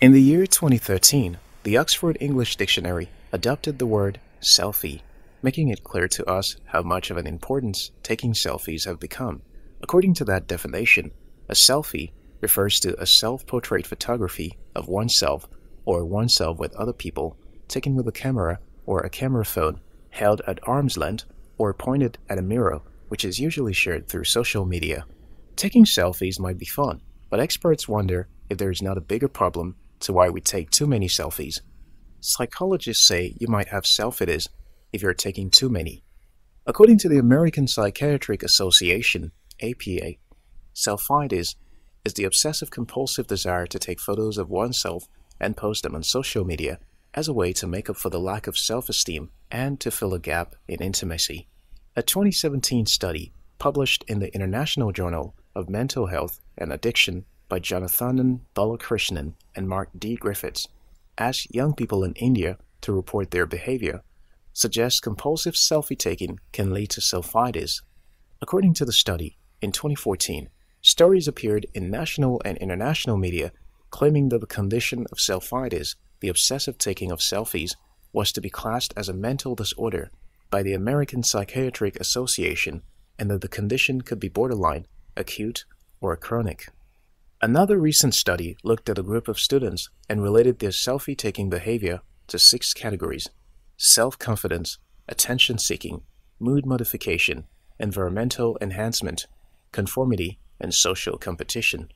In the year 2013, the Oxford English Dictionary adopted the word selfie, making it clear to us how much of an importance taking selfies have become. According to that definition, a selfie refers to a self-portrait photography of oneself or oneself with other people taken with a camera or a camera phone held at arm's length or pointed at a mirror which is usually shared through social media. Taking selfies might be fun, but experts wonder if there is not a bigger problem to why we take too many selfies. Psychologists say you might have selfitis if you're taking too many. According to the American Psychiatric Association, APA, selfitis is the obsessive compulsive desire to take photos of oneself and post them on social media as a way to make up for the lack of self-esteem and to fill a gap in intimacy. A 2017 study published in the International Journal of Mental Health and Addiction by Jonathanan Balakrishnan and Mark D. Griffiths asked young people in India to report their behavior suggests compulsive selfie taking can lead to selfitis. According to the study, in 2014, stories appeared in national and international media claiming that the condition of selfitis, the obsessive taking of selfies, was to be classed as a mental disorder by the American Psychiatric Association and that the condition could be borderline, acute, or chronic. Another recent study looked at a group of students and related their selfie taking behavior to six categories self confidence, attention seeking, mood modification, environmental enhancement, conformity, and social competition.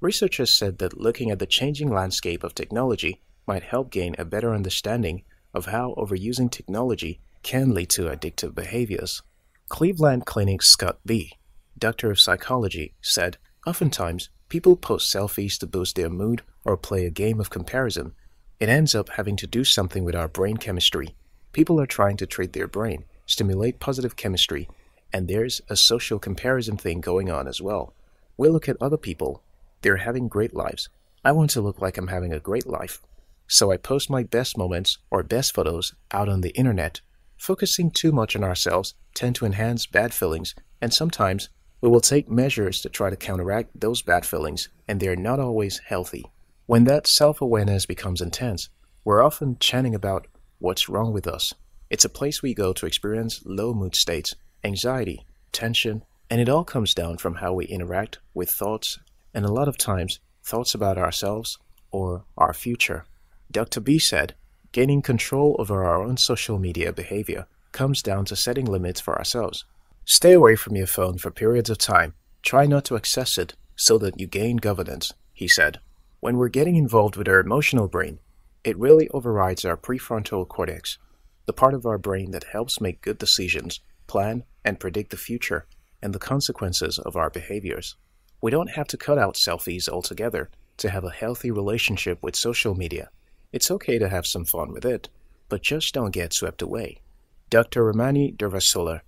Researchers said that looking at the changing landscape of technology might help gain a better understanding of how overusing technology can lead to addictive behaviors. Cleveland Clinic's Scott B., doctor of psychology, said, Oftentimes, people post selfies to boost their mood or play a game of comparison. It ends up having to do something with our brain chemistry. People are trying to treat their brain, stimulate positive chemistry, and there's a social comparison thing going on as well. We look at other people. They're having great lives. I want to look like I'm having a great life. So I post my best moments or best photos out on the internet focusing too much on ourselves tend to enhance bad feelings, and sometimes we will take measures to try to counteract those bad feelings, and they are not always healthy. When that self-awareness becomes intense, we're often chanting about what's wrong with us. It's a place we go to experience low mood states, anxiety, tension, and it all comes down from how we interact with thoughts, and a lot of times, thoughts about ourselves or our future. Dr. B said, Gaining control over our own social media behavior comes down to setting limits for ourselves. Stay away from your phone for periods of time. Try not to access it so that you gain governance, he said. When we're getting involved with our emotional brain, it really overrides our prefrontal cortex, the part of our brain that helps make good decisions, plan, and predict the future and the consequences of our behaviors. We don't have to cut out selfies altogether to have a healthy relationship with social media. It's okay to have some fun with it, but just don't get swept away. Dr. Romani Dervasola,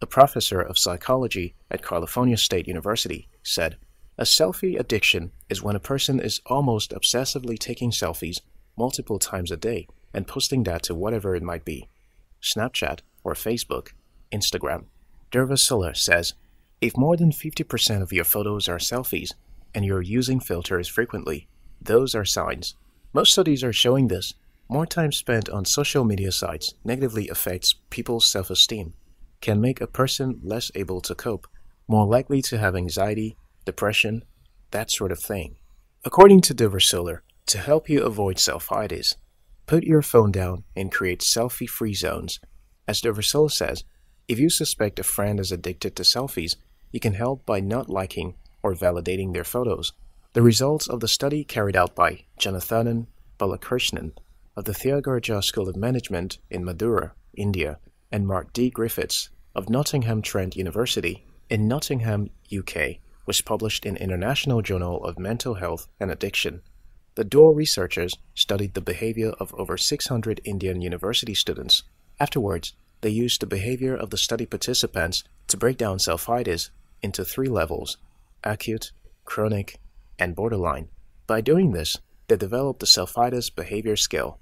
a professor of psychology at California State University, said, A selfie addiction is when a person is almost obsessively taking selfies multiple times a day and posting that to whatever it might be Snapchat or Facebook, Instagram. Dervasola says, If more than 50% of your photos are selfies and you're using filters frequently, those are signs most studies are showing this. More time spent on social media sites negatively affects people's self-esteem, can make a person less able to cope, more likely to have anxiety, depression, that sort of thing. According to Diversiller, to help you avoid selfitis, put your phone down and create selfie-free zones. As Diversiller says, if you suspect a friend is addicted to selfies, you can help by not liking or validating their photos. The results of the study carried out by Janathanan Balakrishnan of the Theagaraja School of Management in Madura, India, and Mark D. Griffiths of Nottingham Trent University in Nottingham, UK, was published in International Journal of Mental Health and Addiction. The Dorr researchers studied the behavior of over 600 Indian university students. Afterwards, they used the behavior of the study participants to break down self-hiders into three levels, acute, chronic, and borderline. By doing this, they developed the Selfitis Behavior Skill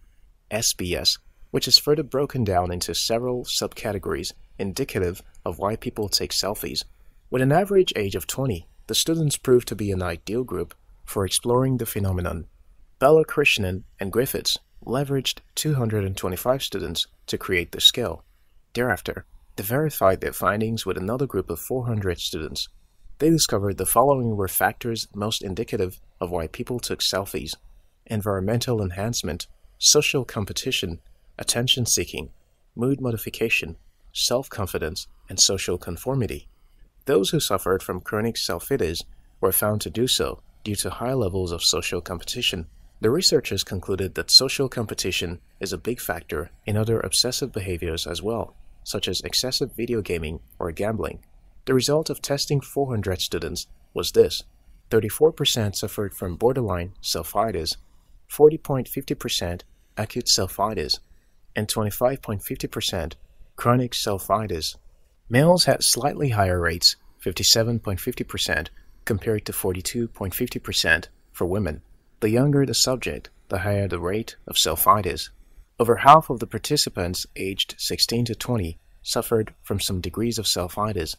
SBS, which is further broken down into several subcategories indicative of why people take selfies. With an average age of 20, the students proved to be an ideal group for exploring the phenomenon. Balakrishnan and Griffiths leveraged 225 students to create the skill. Thereafter, they verified their findings with another group of 400 students. They discovered the following were factors most indicative of why people took selfies environmental enhancement, social competition, attention seeking, mood modification, self confidence, and social conformity. Those who suffered from chronic selfitis were found to do so due to high levels of social competition. The researchers concluded that social competition is a big factor in other obsessive behaviors as well, such as excessive video gaming or gambling. The result of testing 400 students was this. 34% suffered from borderline selfitis, 40.50% acute selfitis, and 25.50% chronic selfitis. Males had slightly higher rates, 57.50% compared to 42.50% for women. The younger the subject, the higher the rate of selfitis. Over half of the participants aged 16 to 20 suffered from some degrees of selfitis,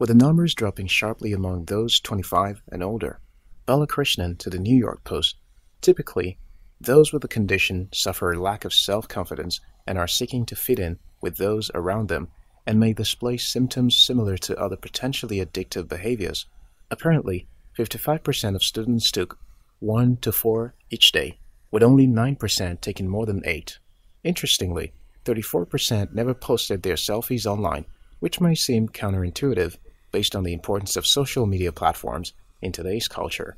with the numbers dropping sharply among those 25 and older. Balakrishnan to the New York Post, typically, those with the condition suffer a lack of self-confidence and are seeking to fit in with those around them and may display symptoms similar to other potentially addictive behaviors. Apparently, 55% of students took 1 to 4 each day, with only 9% taking more than 8. Interestingly, 34% never posted their selfies online, which may seem counterintuitive based on the importance of social media platforms in today's culture.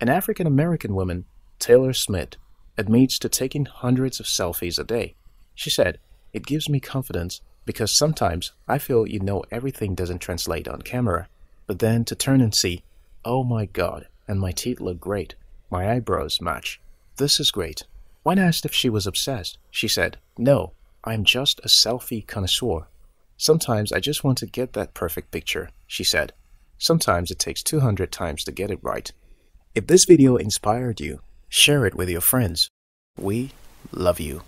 An African American woman, Taylor Smith, admits to taking hundreds of selfies a day. She said, It gives me confidence because sometimes I feel you know everything doesn't translate on camera. But then to turn and see, oh my god, and my teeth look great, my eyebrows match. This is great. When asked if she was obsessed, she said, No, I'm just a selfie connoisseur. Sometimes I just want to get that perfect picture, she said. Sometimes it takes 200 times to get it right. If this video inspired you, share it with your friends. We love you.